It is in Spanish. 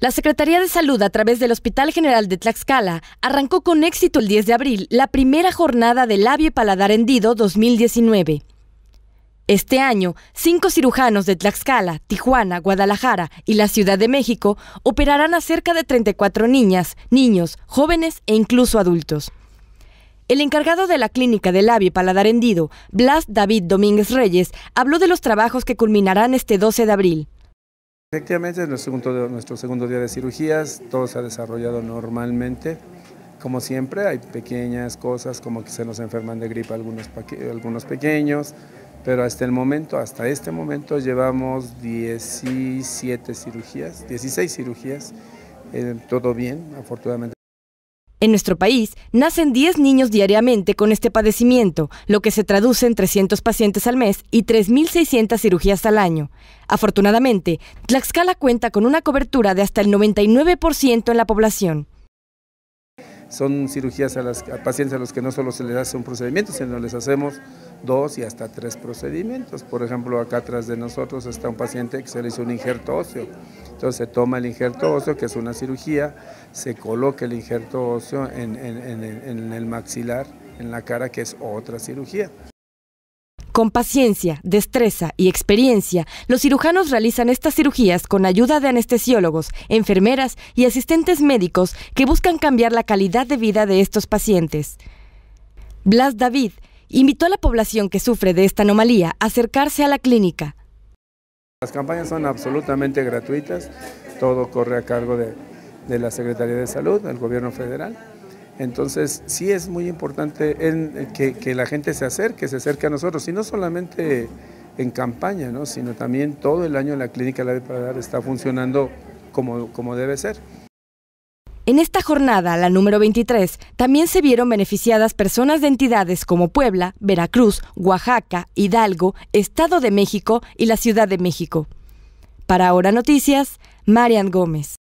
La Secretaría de Salud, a través del Hospital General de Tlaxcala, arrancó con éxito el 10 de abril la primera jornada de labio paladar hendido 2019. Este año, cinco cirujanos de Tlaxcala, Tijuana, Guadalajara y la Ciudad de México operarán a cerca de 34 niñas, niños, jóvenes e incluso adultos. El encargado de la clínica del labio paladar hendido, Blas David Domínguez Reyes, habló de los trabajos que culminarán este 12 de abril. Efectivamente, es nuestro segundo, nuestro segundo día de cirugías, todo se ha desarrollado normalmente. Como siempre, hay pequeñas cosas como que se nos enferman de gripa algunos, algunos pequeños, pero hasta el momento, hasta este momento, llevamos 17 cirugías, 16 cirugías, eh, todo bien, afortunadamente. En nuestro país nacen 10 niños diariamente con este padecimiento, lo que se traduce en 300 pacientes al mes y 3.600 cirugías al año. Afortunadamente, Tlaxcala cuenta con una cobertura de hasta el 99% en la población. Son cirugías a, las, a pacientes a los que no solo se les hace un procedimiento, sino les hacemos dos y hasta tres procedimientos. Por ejemplo, acá atrás de nosotros está un paciente que se le hizo un injerto óseo. Entonces se toma el injerto óseo, que es una cirugía, se coloca el injerto óseo en, el maxilar, en la cara, que es otra cirugía. Con paciencia, destreza y experiencia, los cirujanos realizan estas cirugías con ayuda de anestesiólogos, enfermeras y asistentes médicos que buscan cambiar la calidad de vida de estos pacientes. Blas David invitó a la población que sufre de esta anomalía a acercarse a la clínica. Las campañas son absolutamente gratuitas, todo corre a cargo de, la Secretaría de Salud, del gobierno federal. Entonces, sí es muy importante que, la gente se acerque, se acerque a nosotros, y no solamente en campaña, sino también todo el año la clínica La de está funcionando como debe ser. En esta jornada, la número 23, también se vieron beneficiadas personas de entidades como Puebla, Veracruz, Oaxaca, Hidalgo, Estado de México y la Ciudad de México. Para Ahora Noticias, Marian Gómez.